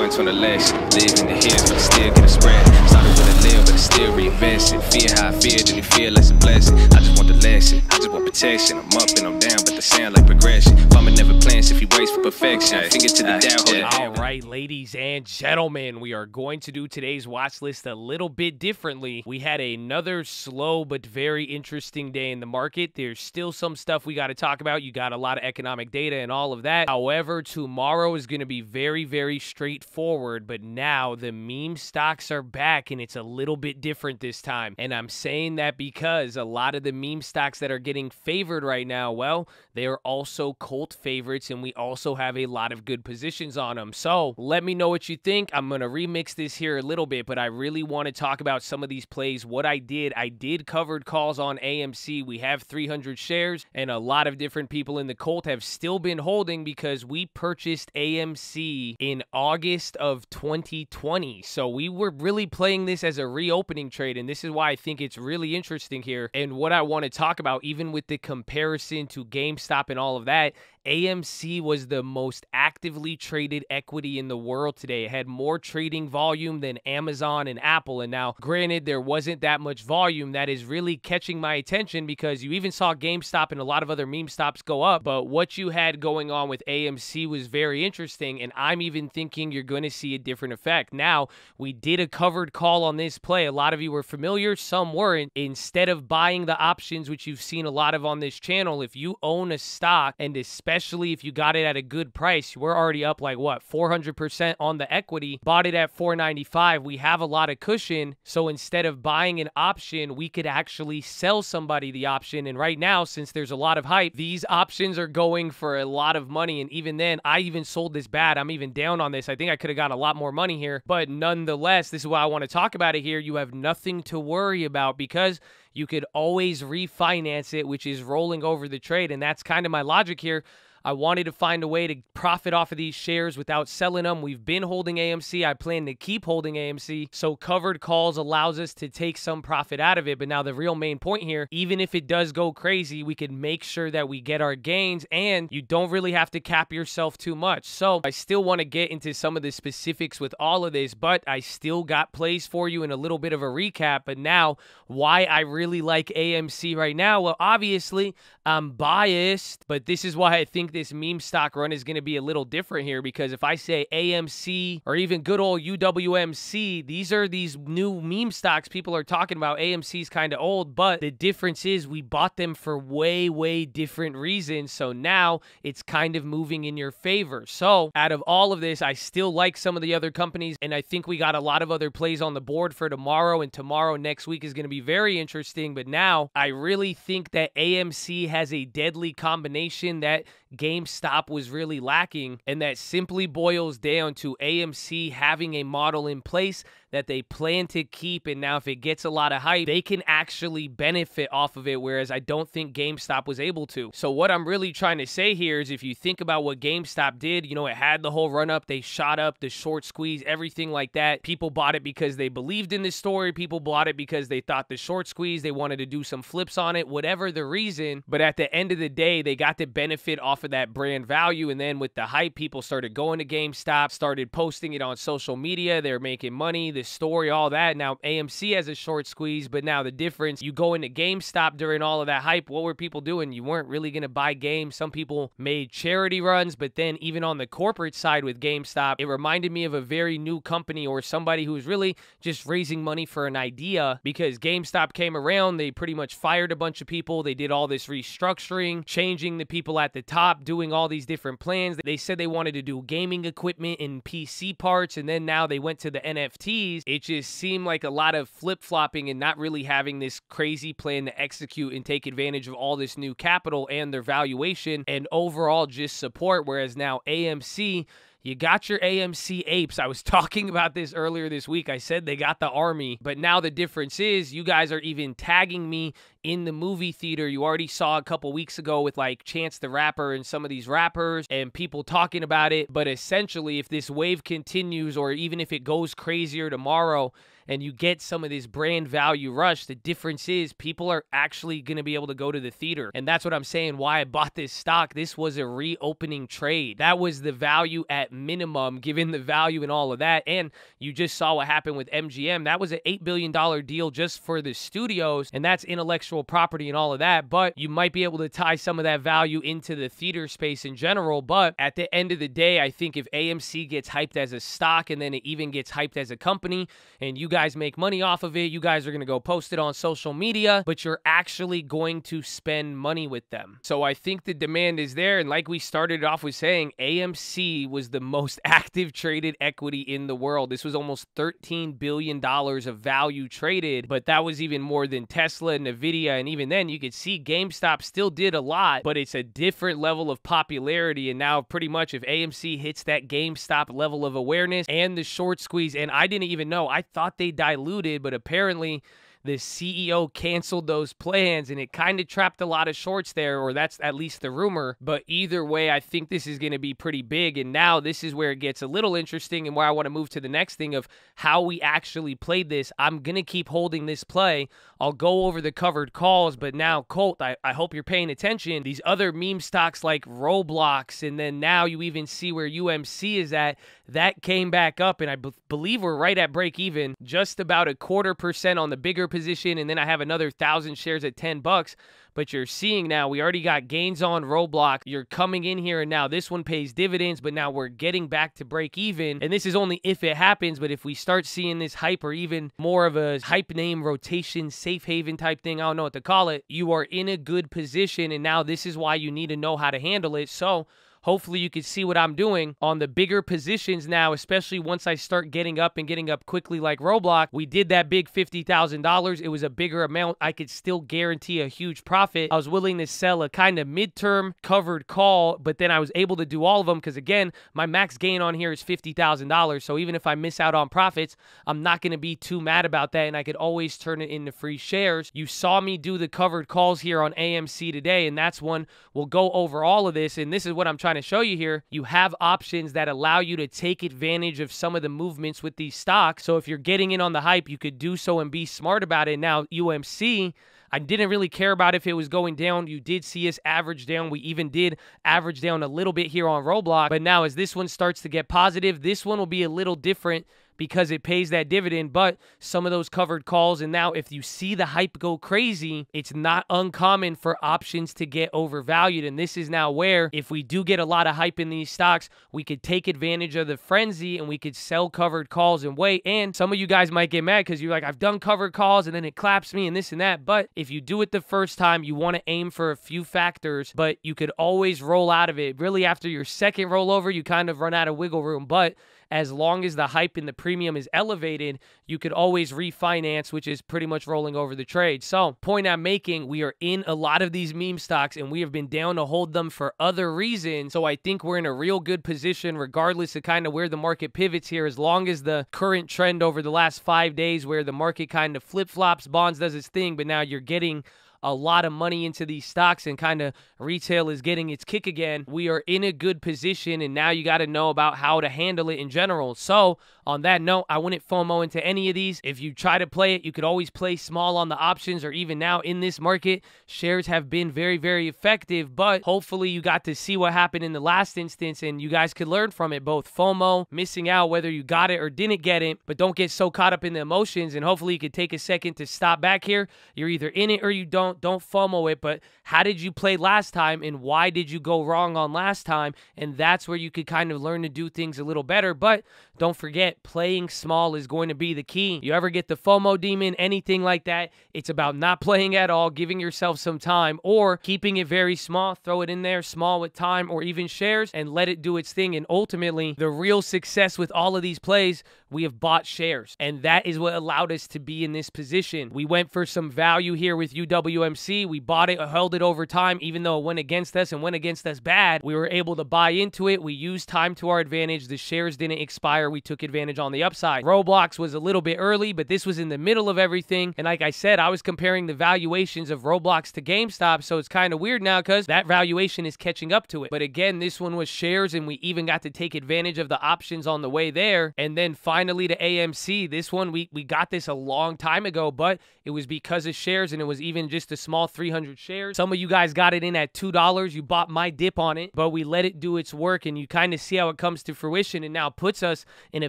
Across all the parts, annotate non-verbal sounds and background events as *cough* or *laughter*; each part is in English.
points on the list. Live in the here, but I still get a spread. Started with a live, but I still reinvest it. Fear how I fear, then you feel less a blessing. I just want the lesson. I just protection. I'm up and I'm down, but the sound like progression. Mama never plans if he waits for perfection. Finger to the down. All right, ladies and gentlemen, we are going to do today's watch list a little bit differently. We had another slow but very interesting day in the market. There's still some stuff we got to talk about. You got a lot of economic data and all of that. However, tomorrow is going to be very, very straightforward. But now the meme stocks are back and it's a little bit different this time. And I'm saying that because a lot of the meme stocks that are getting favored right now? Well, they are also Colt favorites, and we also have a lot of good positions on them. So let me know what you think. I'm going to remix this here a little bit, but I really want to talk about some of these plays. What I did, I did covered calls on AMC. We have 300 shares, and a lot of different people in the Colt have still been holding because we purchased AMC in August of 2020. So we were really playing this as a reopening trade, and this is why I think it's really interesting here. And what I want to talk about, even with the comparison to GameStop and all of that. AMC was the most actively traded equity in the world today. It had more trading volume than Amazon and Apple. And now, granted, there wasn't that much volume that is really catching my attention because you even saw GameStop and a lot of other meme stops go up. But what you had going on with AMC was very interesting. And I'm even thinking you're going to see a different effect. Now, we did a covered call on this play. A lot of you were familiar, some weren't. Instead of buying the options, which you've seen a lot of on this channel, if you own a stock and especially especially if you got it at a good price. We're already up like what 400% on the equity. Bought it at 495. We have a lot of cushion. So instead of buying an option, we could actually sell somebody the option. And right now, since there's a lot of hype, these options are going for a lot of money. And even then, I even sold this bad. I'm even down on this. I think I could have got a lot more money here. But nonetheless, this is why I want to talk about it here. You have nothing to worry about because you could always refinance it, which is rolling over the trade. And that's kind of my logic here. I wanted to find a way to profit off of these shares without selling them. We've been holding AMC. I plan to keep holding AMC. So covered calls allows us to take some profit out of it. But now the real main point here, even if it does go crazy, we can make sure that we get our gains and you don't really have to cap yourself too much. So I still want to get into some of the specifics with all of this, but I still got plays for you in a little bit of a recap. But now why I really like AMC right now, well, obviously I'm biased, but this is why I think this meme stock run is going to be a little different here because if I say AMC or even good old UWMC, these are these new meme stocks people are talking about. AMC's kind of old, but the difference is we bought them for way, way different reasons. So now it's kind of moving in your favor. So out of all of this, I still like some of the other companies, and I think we got a lot of other plays on the board for tomorrow, and tomorrow next week is going to be very interesting. But now I really think that AMC has a deadly combination that GameStop was really lacking. And that simply boils down to AMC having a model in place that they plan to keep. And now, if it gets a lot of hype, they can actually benefit off of it. Whereas I don't think GameStop was able to. So, what I'm really trying to say here is if you think about what GameStop did, you know, it had the whole run up, they shot up the short squeeze, everything like that. People bought it because they believed in this story. People bought it because they thought the short squeeze, they wanted to do some flips on it, whatever the reason. But at the end of the day, they got the benefit off off of that brand value. And then with the hype, people started going to GameStop, started posting it on social media. They're making money, this story, all that. Now AMC has a short squeeze, but now the difference, you go into GameStop during all of that hype. What were people doing? You weren't really going to buy games. Some people made charity runs, but then even on the corporate side with GameStop, it reminded me of a very new company or somebody who's really just raising money for an idea because GameStop came around. They pretty much fired a bunch of people. They did all this restructuring, changing the people at the top stop doing all these different plans. They said they wanted to do gaming equipment and PC parts, and then now they went to the NFTs. It just seemed like a lot of flip flopping and not really having this crazy plan to execute and take advantage of all this new capital and their valuation and overall just support. Whereas now AMC you got your AMC apes. I was *laughs* talking about this earlier this week. I said they got the army, but now the difference is you guys are even tagging me in the movie theater. You already saw a couple weeks ago with like Chance the Rapper and some of these rappers and people talking about it. But essentially, if this wave continues or even if it goes crazier tomorrow, and you get some of this brand value rush, the difference is people are actually going to be able to go to the theater. And that's what I'm saying why I bought this stock. This was a reopening trade. That was the value at minimum, given the value and all of that. And you just saw what happened with MGM. That was an $8 billion deal just for the studios, and that's intellectual property and all of that. But you might be able to tie some of that value into the theater space in general. But at the end of the day, I think if AMC gets hyped as a stock and then it even gets hyped as a company, and you guys guys make money off of it. You guys are going to go post it on social media, but you're actually going to spend money with them. So I think the demand is there. And like we started off with saying, AMC was the most *laughs* active traded equity in the world. This was almost $13 billion of value traded, but that was even more than Tesla, and Nvidia. And even then, you could see GameStop still did a lot, but it's a different level of popularity. And now, pretty much, if AMC hits that GameStop level of awareness and the short squeeze, and I didn't even know, I thought they diluted, but apparently the CEO canceled those plans and it kind of trapped a lot of shorts there, or that's at least the rumor. But either way, I think this is going to be pretty big. And now this is where it gets a little interesting and where I want to move to the next thing of how we actually played this. I'm going to keep holding this play. I'll go over the covered calls, but now, Colt, I, I hope you're paying attention. These other meme stocks like Roblox, and then now you even see where UMC is at, that came back up. And I b- believe we're right at break even, just about a quarter percent on the bigger position, and then I have another thousand shares at 10 bucks. But you're seeing now, we already got gains on Roblox. You're coming in here, and now this one pays dividends, but now we're getting back to break even. And this is only if it happens, but if we start seeing this hype or even more of a hype name rotation, safe haven type thing, I don't know what to call it, you are in a good position. And now this is why you need to know how to handle it. So, hopefully you can see what I'm doing on the bigger positions now, especially once I start getting up and getting up quickly like Roblox. We did that big $50,000. It was a bigger amount. I could still guarantee a huge profit. I was willing to sell a kind of midterm covered call, but then I was able to do all of them because, again, my max gain on here is $50,000. So even if I miss out on profits, I'm not going to be too mad about that and I could always turn it into free shares. You saw me do the covered calls here on AMC today, and that's one. We'll go over all of this, and this is what I'm trying trying to show you here, you have options that allow you to take advantage of some of the movements with these stocks. So if you're getting in on the hype, you could do so and be smart about it. Now, UMC, I didn't really care about if it was going down. You did see us average down. We even did average down a little bit here on Roblox. But now, as this one starts to get positive, this one will be a little different because it pays that dividend. But some of those covered calls, and now if you see the hype go crazy, it's not uncommon for options to get overvalued. And this is now where, if we do get a lot of hype in these stocks, we could take advantage of the frenzy and we could sell covered calls and wait. And some of you guys might get mad because you're like, I've done covered calls and then it claps me and this and that. But if you do it the first time, you want to aim for a few factors, but you could always roll out of it. Really, after your second rollover, you kind of run out of wiggle room. But as long as the hype and the premium is elevated, you could always refinance, which is pretty much rolling over the trade. So, point I'm making, we are in a lot of these meme stocks and we have been down to hold them for other reasons. So, I think we're in a real good position, regardless of kind of where the market pivots here, as long as the current trend over the last five days where the market kind of flip flops, bonds does its thing, but now you're getting a lot of money into these stocks and kind of retail is getting its kick again, we are in a good position. And now you got to know about how to handle it in general. So on that note, I wouldn't FOMO into any of these. If you try to play it, you could always play small on the options or even now in this market. Shares have been very, very effective, but hopefully you got to see what happened in the last instance and you guys could learn from it both FOMO, missing out, whether you got it or didn't get it, but don't get so caught up in the emotions. And hopefully you could take a second to stop back here. You're either in it or you don't. Don't FOMO it, but how did you play last time and why did you go wrong on last time? And that's where you could kind of learn to do things a little better. But don't forget, playing small is going to be the key. You ever get the FOMO demon, anything like that, it's about not playing at all, giving yourself some time, or keeping it very small. Throw it in there, small with time or even shares, and let it do its thing. And ultimately, the real success with all of these plays, we have bought shares. And that is what allowed us to be in this position. We went for some value here with UWMC. We bought it, held it over time, even though it went against us and went against us bad. We were able to buy into it. We used time to our advantage. The shares didn't expire where we took advantage on the upside. Roblox was a little bit early, but this was in the middle of everything. And like I said, I was comparing the valuations of Roblox to GameStop, so it's kind of weird now because that valuation is catching up to it. But again, this one was shares, and we even got to take advantage of the options on the way there. And then finally to AMC, this one, we, we got this a long time ago, but it was because of shares, and it was even just a small 300 shares. Some of you guys got it in at $2. You bought my dip on it, but we let it do its work, and you kind of see how it comes to fruition and now puts us in a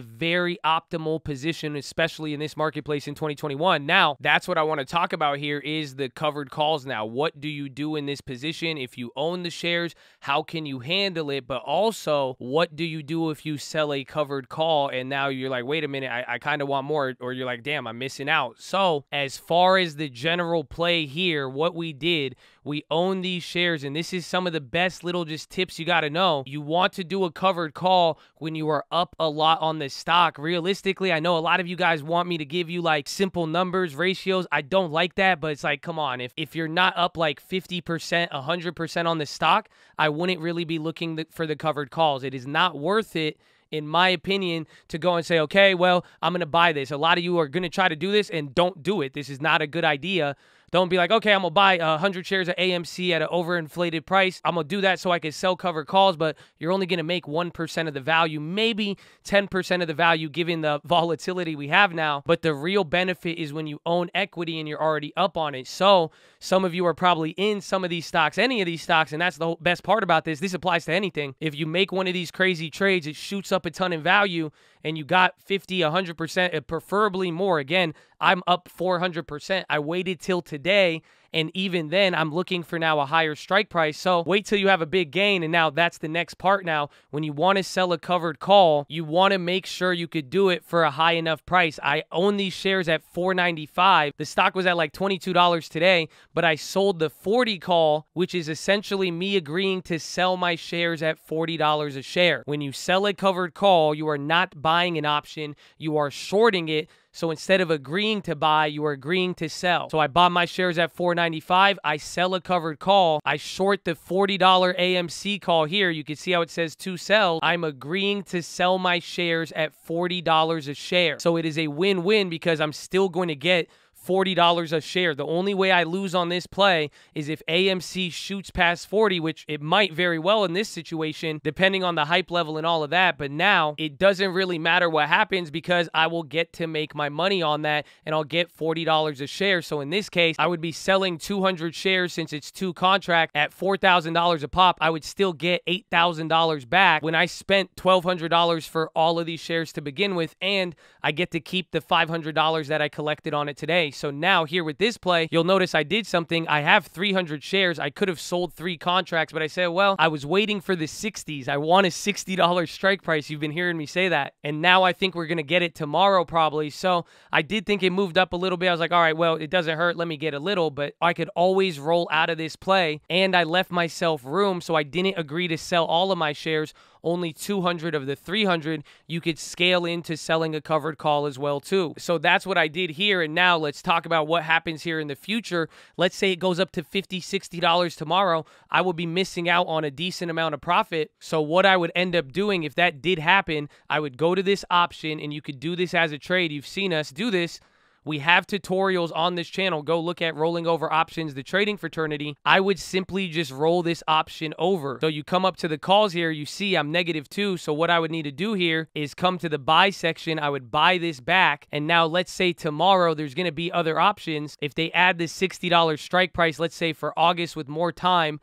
very optimal position, especially in this marketplace in 2021. Now, that's what I want to talk about here is the covered calls now. What do you do in this position? If you own the shares, how can you handle it? But also, what do you do if you sell a covered call and now you're like, wait a minute, I, I kind of want more, or you're like, damn, I'm missing out. So, as far as the general play here, what we did we own these shares, and this is some of the best little just tips you got to know. You want to do a covered call when you are up a lot on the stock. Realistically, I know a lot of you guys want me to give you like simple numbers, ratios. I don't like that, but it's like, come on. If, if you're not up like 50%, 100% on the stock, I wouldn't really be looking for the covered calls. It is not worth it in my opinion, to go and say, okay, well, I'm going to buy this. A lot of you are going to try to do this and don't do it. This is not a good idea don't be like, okay, I'm gonna buy 100 uh, shares of AMC at an overinflated price. I'm gonna do that so I can sell cover calls, but you're only gonna make 1% of the value, maybe 10% of the value given the volatility we have now. But the real benefit is when you own equity and you're already up on it. So some of you are probably in some of these stocks, any of these stocks, and that's the best part about this. This applies to anything. If you make one of these crazy trades, it shoots up a ton in value and you got 50, 100%, uh, preferably more. Again, I'm up 400%. I waited till today and even then, I'm looking for now a higher strike price. So wait till you have a big gain. And now that's the next part. Now, when you want to sell a covered call, you want to make sure you could do it for a high enough price. I own these shares at 495. The stock was at like $22 today, but I sold the 40 call, which is essentially me agreeing to sell my shares at $40 a share. When you sell a covered call, you are not buying an option, you are shorting it. So instead of agreeing to buy, you are agreeing to sell. So I bought my shares at 495 195. I sell a covered call. I short the $40 AMC call here. You can see how it says to sell. I'm agreeing to sell my shares at $40 a share. So it is a win-win because I'm still going to get $40 a share. The only way I lose on this play is if AMC shoots past 40, which it might very well in this situation, depending on the hype level and all of that. But now it doesn't really matter what happens because I will get to make my money on that and I'll get $40 a share. So in this case, I would be selling 200 shares since it's two contracts at $4,000 a pop. I would still get $8,000 back when I spent $1,200 for all of these shares to begin with. And I get to keep the $500 that I collected on it today. So now here with this play, you'll notice I did something. I have 300 shares. I could have sold three contracts, but I said, well, I was waiting for the 60s. I want a $60 strike price. You've been hearing me say that. And now I think we're going to get it tomorrow probably. So I did think it moved up a little bit. I was like, all right, well, it doesn't hurt. Let me get a little, but I could always roll out of this play. And I left myself room, so I didn't agree to sell all of my shares only 200 of the 300 you could scale into selling a covered call as well too so that's what i did here and now let's talk about what happens here in the future let's say it goes up to 50 60 dollars tomorrow i would be missing out on a decent amount of profit so what i would end up doing if that did happen i would go to this option and you could do this as a trade you've seen us do this we have tutorials on this channel. Go look at rolling over options, the trading fraternity. I would simply just roll this option over. So you come up to the calls here, you see I'm negative two. So what I would need to do here is come to the buy section. I would buy this back. And now let's say tomorrow there's going to be other options. If they add this $60 strike price, let's say for August with more time,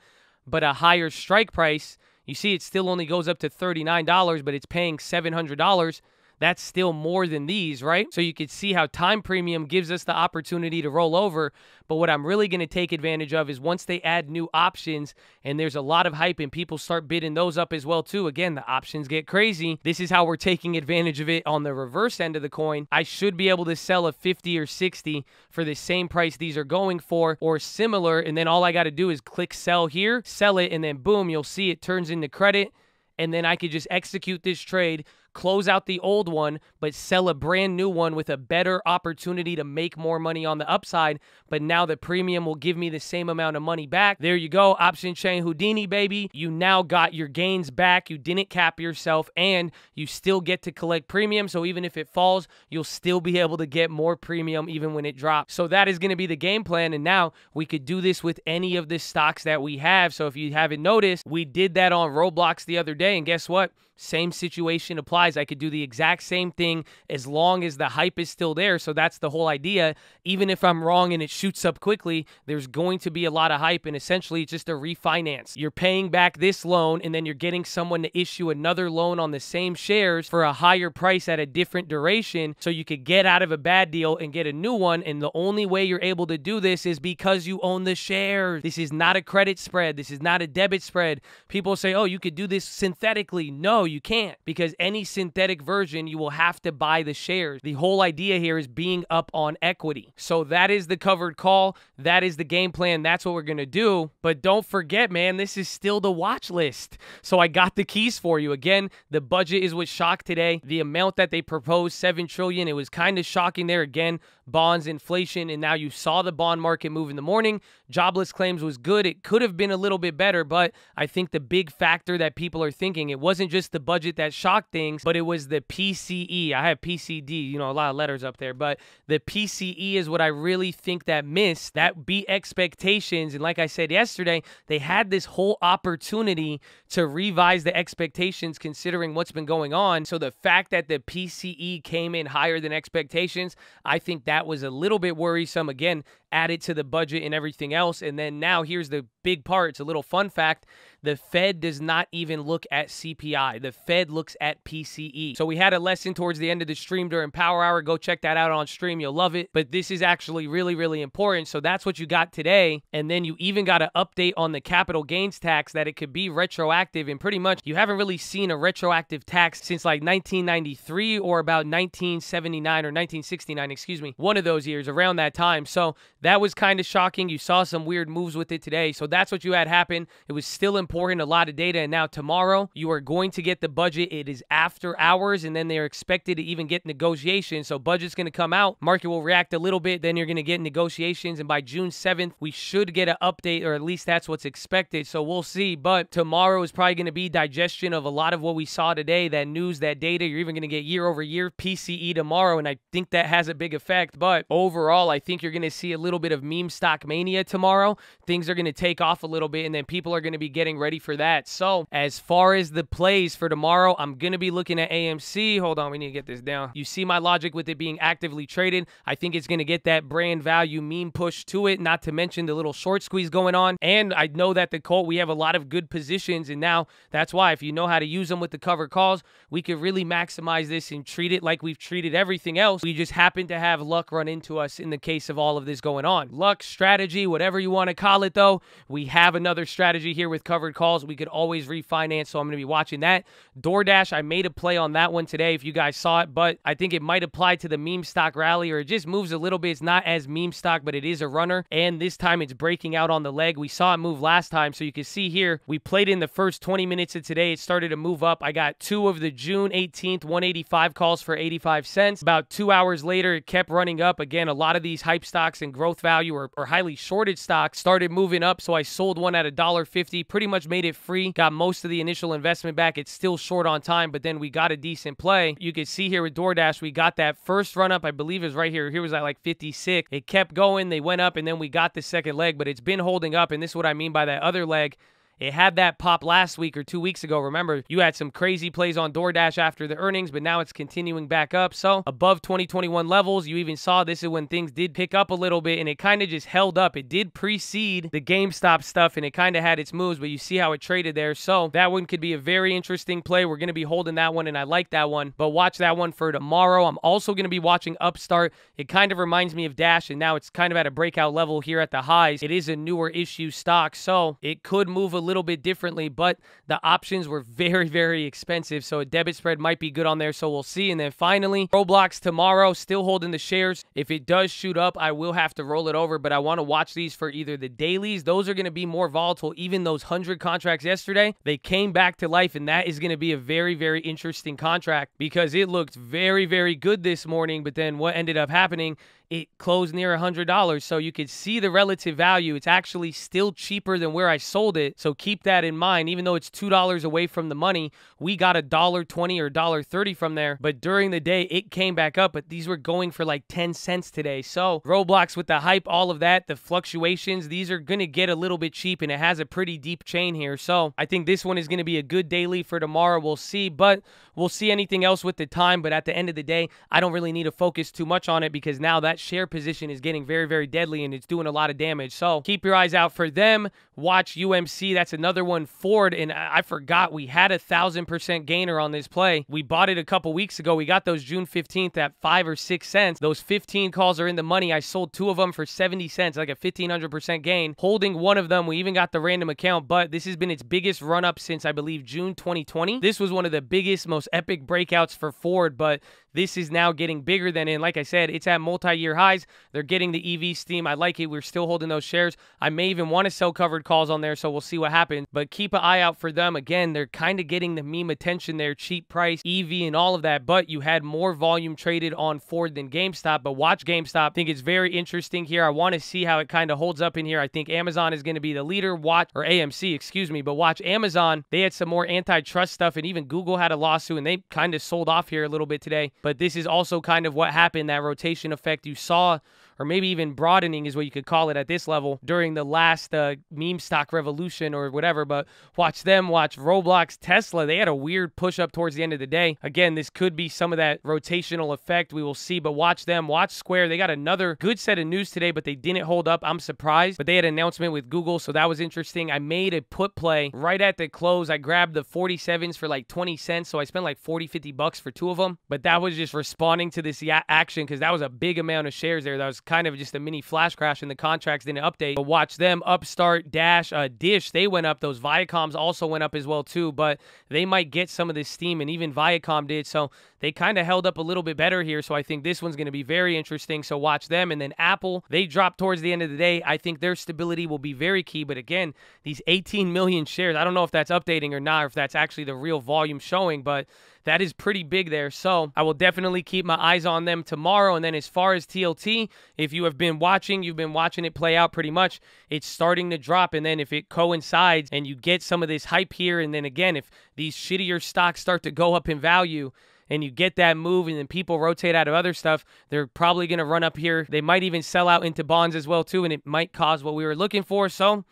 but a higher strike price, you see it still only goes up to $39, but it's paying $700 that's still more than these, right? So you could see how time premium gives us the opportunity to roll over. But what I'm really going to take advantage of is once they add new options and there's a lot of hype and people start bidding those up as well too. Again, the options get crazy. This is how we're taking advantage of it on the reverse end of the coin. I should be able to sell a 50 or 60 for the same price these are going for or similar. And then all I got to do is click sell here, sell it, and then boom, you'll see it turns into credit and then I could just execute this trade, close out the old one, but sell a brand new one with a better opportunity to make more money on the upside. But now the premium will give me the same amount of money back. There you go. Option chain Houdini, baby. You now got your gains back. You didn't cap yourself and you still get to collect premium. So even if it falls, you'll still be able to get more premium even when it drops. So that is going to be the game plan. And now we could do this with any of the stocks that we have. So if you haven't noticed, we did that on Roblox the other day. And guess what? Same situation applies I could do the exact same thing as long as the hype is still there. So that's the whole idea. Even if I'm wrong and it shoots up quickly, there's going to be a lot of hype. And essentially, it's just a refinance. You're paying back this loan, and then you're getting someone to issue another loan on the same shares for a higher price at a different duration. So you could get out of a bad deal and get a new one. And the only way you're able to do this is because you own the shares. This is not a credit spread. This is not a debit spread. People say, oh, you could do this synthetically. No, you can't because any synthetic version, you will have to buy the shares. The whole idea here is being up on equity. So that is the covered call. That is the game plan. That's what we're going to do. But don't forget, man, this is still the watch list. So I got the keys for you. Again, the budget is what shocked today. The amount that they proposed, 7 trillion, it was kind of shocking there again. Bonds, inflation, and now you saw the bond market move in the morning. Jobless claims was good. It could have been a little bit better, but I think the big factor that people are thinking, it wasn't just the budget that shocked things things, but it was the PCE. I have PCD, you know, a lot of letters up there, but the PCE is what I really think that missed. That beat expectations. And like I said yesterday, they had this whole opportunity to revise the expectations considering what's been going on. So the fact that the PCE came in higher than expectations, I think that was a little bit worrisome. Again, added to the budget and everything else. And then now here's the big part. It's a little fun fact. The Fed does not even look at CPI. The Fed looks at PCE. So we had a lesson towards the end of the stream during Power Hour. Go check that out on stream. You'll love it. But this is actually really, really important. So that's what you got today. And then you even got an update on the capital gains tax that it could be retroactive. And pretty much you haven't really seen a retroactive tax since like 1993 or about 1979 or 1969, excuse me, one of those years around that time. So that was kind of shocking. You saw some weird moves with it today. So that that's what you had happen. It was still important, a lot of data. And now tomorrow, you are going to get the budget. It is after hours, and then they're expected to even get negotiations. So budget's going to come out. Market will react a little bit. Then you're going to get negotiations. And by June 7th, we should get an update, or at least that's what's expected. So we'll see. But tomorrow is probably going to be digestion of a lot of what we saw today, that news, that data. You're even going to get year over year PCE tomorrow. And I think that has a big effect. But overall, I think you're going to see a little bit of meme stock mania tomorrow. Things are going to take take off a little bit, and then people are going to be getting ready for that. So, as far as the plays for tomorrow, I'm going to be looking at AMC. Hold on, we need to get this down. You see my logic with it being actively traded. I think it's going to get that brand value meme push to it, not to mention the little short squeeze going on. And I know that the Colt, we have a lot of good positions, and now that's why if you know how to use them with the cover calls, we could really maximize this and treat it like we've treated everything else. We just happen to have luck run into us in the case of all of this going on. Luck, strategy, whatever you want to call it, though, we have another strategy here with covered calls. We could always refinance, so I'm going to be watching that. DoorDash, I made a play on that one today if you guys saw it, but I think it might apply to the meme stock rally or it just moves a little bit. It's not as meme stock, but it is a runner. And this time it's breaking out on the leg. We saw it move last time, so you can see here we played in the first 20 minutes of today. It started to move up. I got two of the June 18th 185 calls for 85 cents. About two hours later, it kept running up. Again, a lot of these hype stocks and growth value or, or highly shorted stocks started moving up, so I I sold one at $1.50, pretty much made it free, got most of the initial investment back. It's still short on time, but then we got a decent play. You can see here with DoorDash, we got that first run up, I believe is right here. Here was at like 56. It kept going. They went up, and then we got the second leg, but it's been holding up, and this is what I mean by that other leg. It had that pop last week or two weeks ago. Remember, you had some crazy plays on DoorDash after the earnings, but now it's continuing back up. So above 2021 levels, you even saw this is when things did pick up a little bit and it kind of just held up. It did precede the GameStop stuff and it kind of had its moves, but you see how it traded there. So that one could be a very interesting play. We're going to be holding that one and I like that one, but watch that one for tomorrow. I'm also going to be watching Upstart. It kind of reminds me of Dash and now it's kind of at a breakout level here at the highs. It is a newer issue stock, so it could move a little little bit differently, but the options were very, very expensive. So a debit spread might be good on there. So we'll see. And then finally, Roblox tomorrow, still holding the shares. If it does shoot up, I will have to roll it over, but I want to watch these for either the dailies. Those are going to be more volatile. Even those 100 contracts yesterday, they came back to life, and that is going to be a very, very interesting contract because it looked very, very good this morning. But then what ended up happening it closed near $100. So you could see the relative value. It's actually still cheaper than where I sold it. So keep that in mind. Even though it's $2 away from the money, we got a dollar 20 or dollar 30 from there. But during the day, it came back up, but these were going for like 10 cents today. So Roblox with the hype, all of that, the fluctuations, these are going to get a little bit cheap and it has a pretty deep chain here. So I think this one is going to be a good daily for tomorrow. We'll see, but we'll see anything else with the time. But at the end of the day, I don't really need to focus too much on it because now that share position is getting very, very deadly and it's doing a lot of damage. So keep your eyes out for them. Watch UMC. That's another one. Ford, and I forgot we had a thousand percent gainer on this play. We bought it a couple weeks ago. We got those June 15th at five or six cents. Those 15 calls are in the money. I sold two of them for 70 cents, like a 1500% gain. Holding one of them, we even got the random account, but this has been its biggest run up since I believe June 2020. This was one of the biggest, most epic breakouts for Ford, but this is now getting bigger than in. Like I said, it's at multi year year highs. They're getting the EV steam. I like it. We're still holding those shares. I may even want to sell covered calls on there, so we'll see what happens. But keep an eye out for them. Again, they're kind of getting the meme attention there, cheap price, EV, and all of that. But you had more volume traded on Ford than GameStop. But watch GameStop. I think it's very interesting here. I want to see how it kind of holds up in here. I think Amazon is going to be the leader. Watch or AMC, excuse me, but watch Amazon. They had some more antitrust stuff, and even Google had a lawsuit, and they kind of sold off here a little bit today. But this is also kind of what happened. That rotation effect you saw or maybe even broadening is what you could call it at this level during the last uh, meme stock revolution or whatever. But watch them, watch Roblox, Tesla. They had a weird push up towards the end of the day. Again, this could be some of that rotational effect. We will see, but watch them, watch Square. They got another good set of news today, but they didn't hold up. I'm surprised, but they had an announcement with Google, so that was interesting. I made a put play right at the close. I grabbed the 47s for like 20 cents, so I spent like 40, 50 bucks for two of them, but that was just responding to this action because that was a big amount of shares there that was kind of just a mini flash crash and the contracts didn't update. But watch them, Upstart, Dash, uh, Dish, they went up. Those Viacoms also went up as well too, but they might get some of this steam, and even Viacom did. So they kind of held up a little bit better here. So I think this one's going to be very interesting. So watch them. And then Apple, they dropped towards the end of the day. I think their stability will be very key. But again, these 18 million shares, I don't know if that's updating or not, or if that's actually the real volume showing, but that is pretty big there. So I will definitely keep my eyes on them tomorrow. And then as far as TLT, if you have been watching, you've been watching it play out pretty much. It's starting to drop. And then if it coincides and you get some of this hype here, and then again, if these shittier stocks start to go up in value, and you get that move and then people rotate out of other stuff, they're probably going to run up here. They might even sell out into bonds as well too and it might cause what we were looking for. So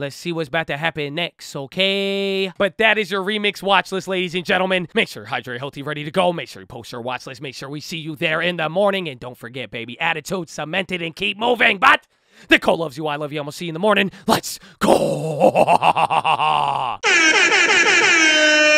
Let's see what's about to happen next, okay? But that is your remix watch list, ladies and gentlemen. Make sure hydrate healthy, ready to go. Make sure you post your watch list. Make sure we see you there in the morning. And don't forget, baby, attitude cemented and keep moving. But Nicole loves you. I love you. I'm going to see you in the morning. Let's go. *laughs*